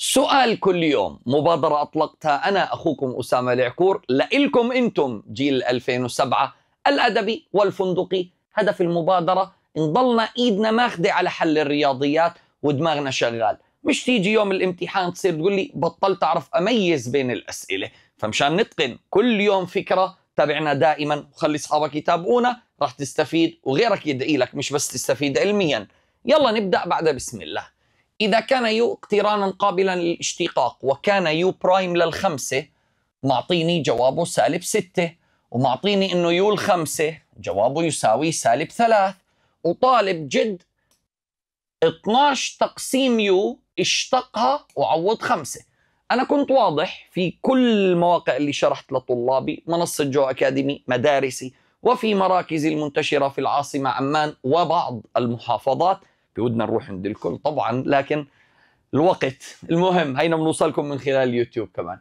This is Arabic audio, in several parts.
سؤال كل يوم مبادرة أطلقتها أنا أخوكم أسامة العكور لإلكم أنتم جيل 2007 الأدبي والفندقي هدف المبادرة نضلنا إيدنا ماخدة على حل الرياضيات ودماغنا شغال مش تيجي يوم الامتحان تصير تقول لي بطلت أعرف أميز بين الأسئلة فمشان نتقن كل يوم فكرة تابعنا دائما وخلي أصحابك يتابعونا راح تستفيد وغيرك يدعي لك مش بس تستفيد علميا يلا نبدأ بعد بسم الله إذا كان يو اقترانا قابلا للاشتقاق وكان يو برايم للخمسة معطيني جوابه سالب ستة ومعطيني إنه يو الخمسة جوابه يساوي سالب ثلاث وطالب جد 12 تقسيم يو اشتقها وعوض خمسة أنا كنت واضح في كل المواقع اللي شرحت لطلابي منصة جو أكاديمي مدارسي وفي مراكزي المنتشرة في العاصمة عمان وبعض المحافظات بودنا نروح عند الكل طبعا لكن الوقت المهم هينا بنوصلكم من خلال اليوتيوب كمان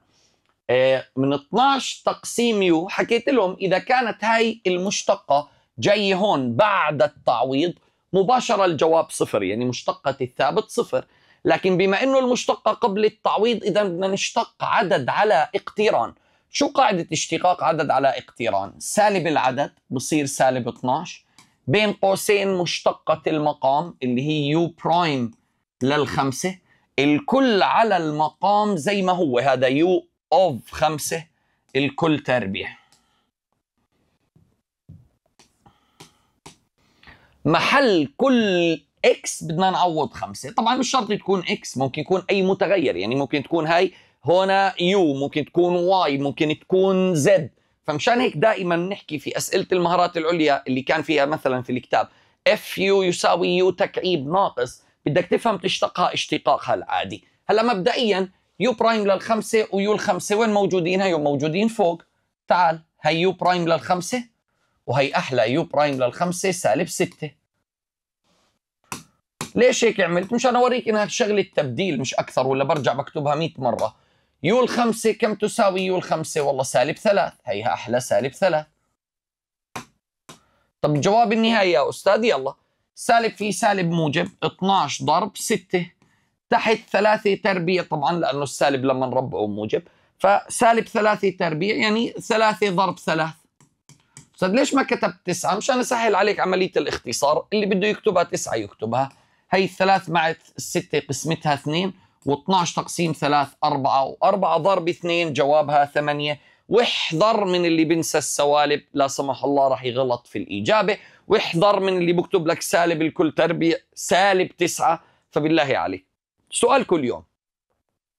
آه، من 12 تقسيم يو حكيت لهم اذا كانت هاي المشتقه جاي هون بعد التعويض مباشره الجواب صفر يعني مشتقه الثابت صفر لكن بما انه المشتقه قبل التعويض اذا بدنا نشتق عدد على اقتران شو قاعده اشتقاق عدد على اقتران سالب العدد بصير سالب 12 بين قوسين مشتقة المقام اللي هي يو برايم للخمسة الكل على المقام زي ما هو هذا يو اوف خمسة الكل تربيع محل كل اكس بدنا نعوض خمسة طبعا مش شرط تكون اكس ممكن يكون اي متغير يعني ممكن تكون هاي هنا يو ممكن تكون واي ممكن تكون زد فمشان هيك دائما نحكي في اسئله المهارات العليا اللي كان فيها مثلا في الكتاب اف يو يساوي يو تكعيب ناقص بدك تفهم تشتقها اشتقاقها العادي هلا مبدئيا يو برايم للخمسه ويو الخمسه وين موجودين هيو موجودين فوق تعال هي يو برايم للخمسه وهي احلى يو برايم للخمسه سالب ستة ليش هيك عملت مشان اوريك انها شغله تبديل مش اكثر ولا برجع بكتبها 100 مره يو الخمسة كم تساوي يو الخمسة والله سالب ثلاث هيها أحلى سالب ثلاث طب الجواب النهائي يا أستاذ يلا سالب في سالب موجب 12 ضرب 6 تحت 3 تربيع طبعا لأنه السالب لما نربعه موجب فسالب 3 تربيع يعني 3 ضرب 3 أستاذ ليش ما كتبت 9 مشان أسهل عليك عملية الاختصار اللي بده يكتبها 9 يكتبها هي الثلاث مع الستة قسمتها اثنين و12 تقسيم 3 4 و4 ضرب 2 جوابها 8 واحذر من اللي بنسى السوالب لا سمح الله راح يغلط في الإجابة واحذر من اللي بكتب لك سالب الكل تربيع سالب 9 فبالله عليك سؤال كل يوم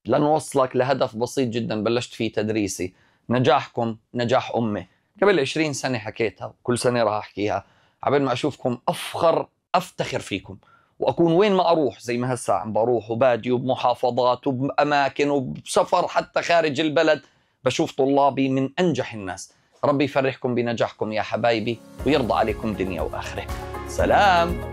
لنوصلك لهدف بسيط جدا بلشت فيه تدريسي نجاحكم نجاح أمي قبل 20 سنة حكيتها وكل سنة راح أحكيها عبين ما أشوفكم أفخر أفتخر فيكم واكون وين ما اروح زي ما هسه عم بروح وبادي وبمحافظات وباماكن وبسفر حتى خارج البلد بشوف طلابي من انجح الناس ربي يفرحكم بنجاحكم يا حبايبي ويرضى عليكم دنيا واخره سلام